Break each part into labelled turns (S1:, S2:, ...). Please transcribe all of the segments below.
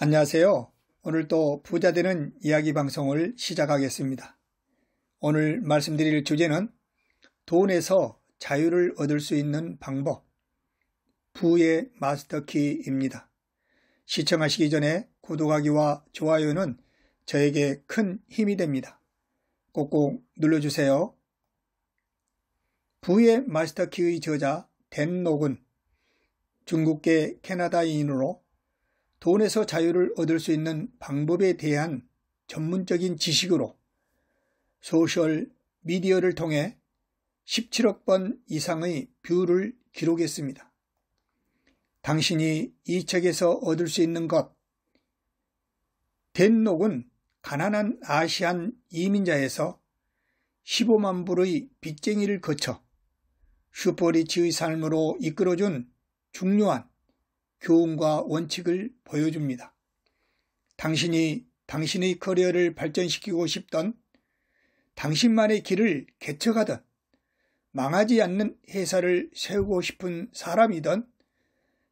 S1: 안녕하세요. 오늘 또 부자 되는 이야기 방송을 시작하겠습니다. 오늘 말씀드릴 주제는 돈에서 자유를 얻을 수 있는 방법, 부의 마스터키입니다. 시청하시기 전에 구독하기와 좋아요는 저에게 큰 힘이 됩니다. 꼭꼭 눌러주세요. 부의 마스터키의 저자 댄 녹은 중국계 캐나다인으로 돈에서 자유를 얻을 수 있는 방법에 대한 전문적인 지식으로 소셜 미디어를 통해 17억 번 이상의 뷰를 기록했습니다. 당신이 이 책에서 얻을 수 있는 것. 덴록은 가난한 아시안 이민자에서 15만 불의 빚쟁이를 거쳐 슈퍼리치의 삶으로 이끌어준 중요한 교훈과 원칙을 보여줍니다. 당신이 당신의 커리어를 발전시키고 싶던 당신만의 길을 개척하던 망하지 않는 회사를 세우고 싶은 사람이던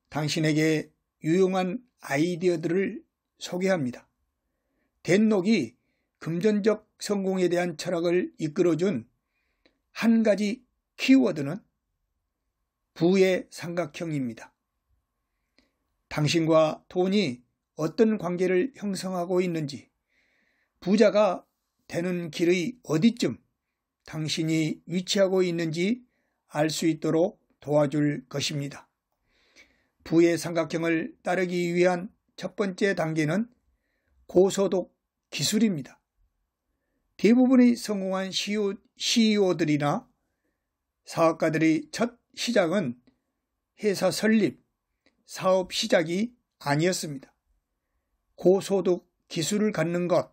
S1: 당신에게 유용한 아이디어들을 소개합니다. 덴록이 금전적 성공에 대한 철학을 이끌어준 한 가지 키워드는 부의 삼각형입니다. 당신과 돈이 어떤 관계를 형성하고 있는지, 부자가 되는 길의 어디쯤 당신이 위치하고 있는지 알 수 있도록 도와줄 것입니다. 부의 삼각형을 따르기 위한 첫 번째 단계는 고소득 기술입니다. 대부분의 성공한 CEO들이나 사업가들의 첫 시작은 회사 설립, 사업 시작이 아니었습니다. 고소득 기술을 갖는 것,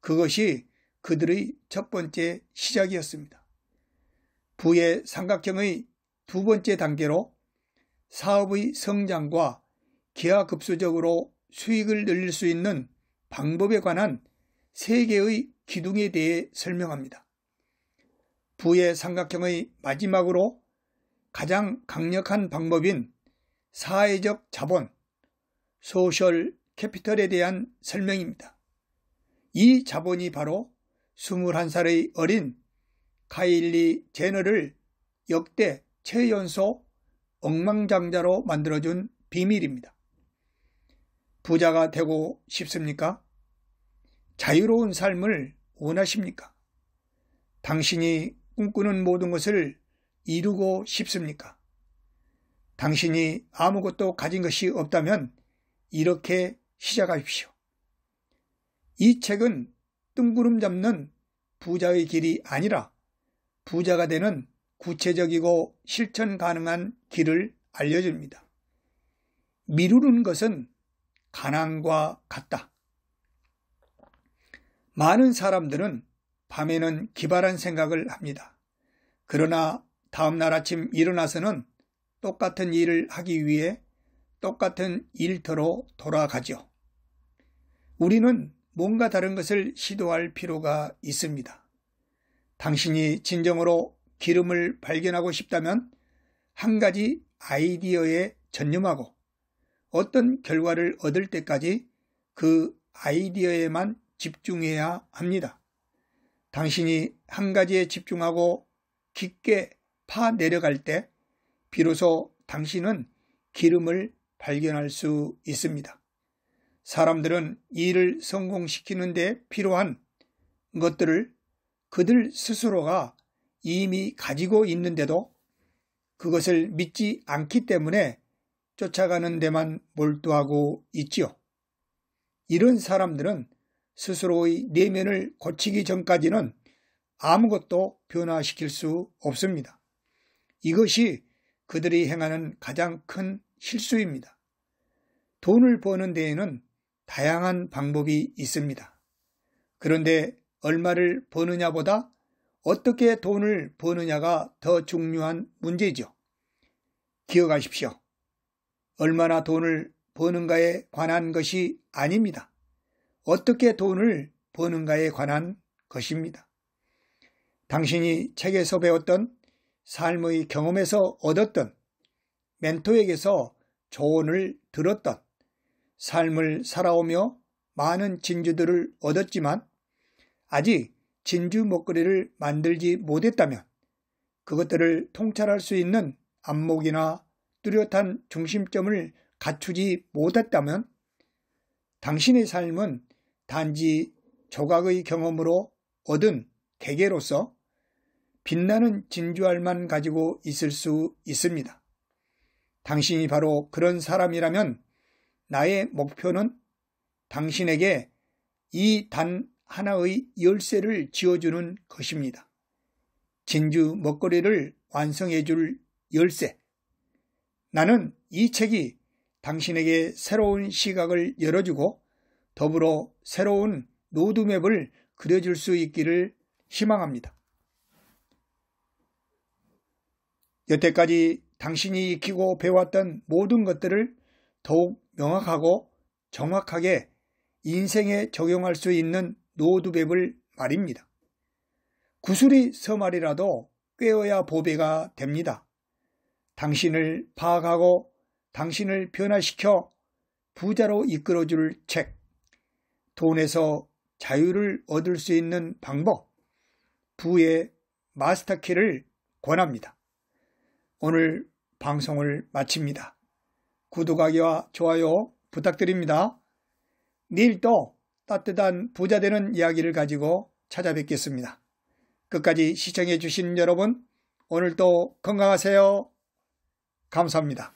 S1: 그것이 그들의 첫 번째 시작이었습니다. 부의 삼각형의 두 번째 단계로 사업의 성장과 기하급수적으로 수익을 늘릴 수 있는 방법에 관한 세 개의 기둥에 대해 설명합니다. 부의 삼각형의 마지막으로 가장 강력한 방법인 사회적 자본, 소셜 캐피털에 대한 설명입니다. 이 자본이 바로 21살의 어린 카일리 제너를 역대 최연소 엉망장자로 만들어준 비밀입니다. 부자가 되고 싶습니까? 자유로운 삶을 원하십니까? 당신이 꿈꾸는 모든 것을 이루고 싶습니까? 당신이 아무것도 가진 것이 없다면 이렇게 시작하십시오. 이 책은 뜬구름 잡는 부자의 길이 아니라 부자가 되는 구체적이고 실천 가능한 길을 알려줍니다. 미루는 것은 가난과 같다. 많은 사람들은 밤에는 기발한 생각을 합니다. 그러나 다음날 아침 일어나서는 똑같은 일을 하기 위해 똑같은 일터로 돌아가죠. 우리는 뭔가 다른 것을 시도할 필요가 있습니다. 당신이 진정으로 기름을 발견하고 싶다면 한 가지 아이디어에 전념하고 어떤 결과를 얻을 때까지 그 아이디어에만 집중해야 합니다. 당신이 한 가지에 집중하고 깊게 파 내려갈 때 비로소 당신은 기름을 발견할 수 있습니다. 사람들은 일을 성공시키는 데 필요한 것들을 그들 스스로가 이미 가지고 있는데도 그것을 믿지 않기 때문에 쫓아가는 데만 몰두하고 있지요. 이런 사람들은 스스로의 내면을 고치기 전까지는 아무것도 변화시킬 수 없습니다. 이것이 그들이 행하는 가장 큰 실수입니다. 돈을 버는 데에는 다양한 방법이 있습니다. 그런데 얼마를 버느냐보다 어떻게 돈을 버느냐가 더 중요한 문제죠. 기억하십시오. 얼마나 돈을 버는가에 관한 것이 아닙니다. 어떻게 돈을 버는가에 관한 것입니다. 당신이 책에서 배웠던 삶의 경험에서 얻었던 멘토에게서 조언을 들었던 삶을 살아오며 많은 진주들을 얻었지만 아직 진주 먹거리를 만들지 못했다면 그것들을 통찰할 수 있는 안목이나 뚜렷한 중심점을 갖추지 못했다면 당신의 삶은 단지 조각의 경험으로 얻은 대개로서 빛나는 진주알만 가지고 있을 수 있습니다. 당신이 바로 그런 사람이라면 나의 목표는 당신에게 이 단 하나의 열쇠를 지어주는 것입니다. 진주 먹거리를 완성해줄 열쇠. 나는 이 책이 당신에게 새로운 시각을 열어주고 더불어 새로운 로드맵을 그려줄 수 있기를 희망합니다. 여태까지 당신이 익히고 배웠던 모든 것들을 더욱 명확하고 정확하게 인생에 적용할 수 있는 노드웹을 말입니다. 구슬이 서말이라도 꿰어야 보배가 됩니다. 당신을 파악하고 당신을 변화시켜 부자로 이끌어줄 책, 돈에서 자유를 얻을 수 있는 방법, 부의 마스터키를 권합니다. 오늘 방송을 마칩니다. 구독하기와 좋아요 부탁드립니다. 내일 또 따뜻한 부자되는 이야기를 가지고 찾아뵙겠습니다. 끝까지 시청해주신 여러분, 오늘도 건강하세요. 감사합니다.